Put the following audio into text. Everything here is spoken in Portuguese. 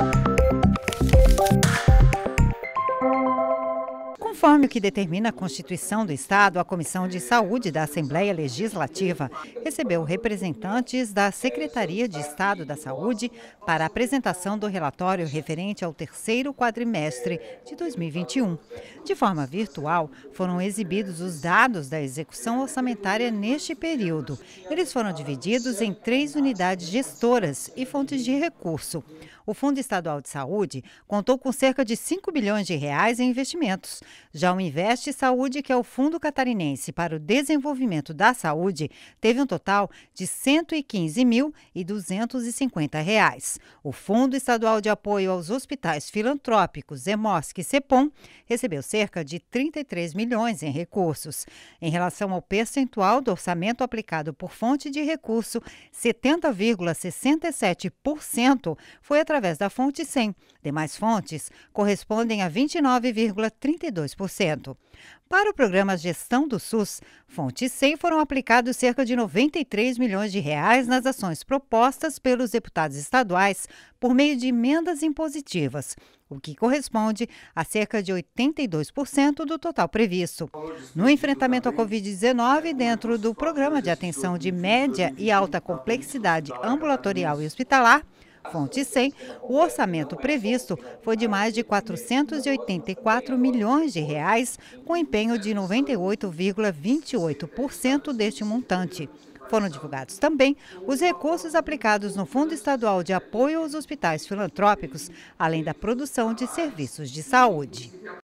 Bye. Conforme o que determina a Constituição do Estado, a Comissão de Saúde da Assembleia Legislativa recebeu representantes da Secretaria de Estado da Saúde para a apresentação do relatório referente ao terceiro quadrimestre de 2021. De forma virtual, foram exibidos os dados da execução orçamentária neste período. Eles foram divididos em três unidades gestoras e fontes de recurso. O Fundo Estadual de Saúde contou com cerca de 5 bilhões de reais em investimentos. Já o Investe Saúde, que é o Fundo Catarinense para o Desenvolvimento da Saúde, teve um total de R$ 115.250. O Fundo Estadual de Apoio aos Hospitais Filantrópicos, EMOSC e CEPOM, recebeu cerca de 33 milhões em recursos. Em relação ao percentual do orçamento aplicado por fonte de recurso, 70,67% foi através da fonte 100. Demais fontes correspondem a 29,32%. Para o programa Gestão do SUS, Fonte 100 foram aplicados cerca de 93 milhões de reais nas ações propostas pelos deputados estaduais por meio de emendas impositivas, o que corresponde a cerca de 82% do total previsto. No enfrentamento à Covid-19, dentro do Programa de Atenção de Média e Alta Complexidade Ambulatorial e Hospitalar, Fonte 100, o orçamento previsto foi de mais de 484 milhões de reais, com empenho de 98,28% deste montante. Foram divulgados também os recursos aplicados no Fundo Estadual de Apoio aos Hospitais Filantrópicos, além da produção de serviços de saúde.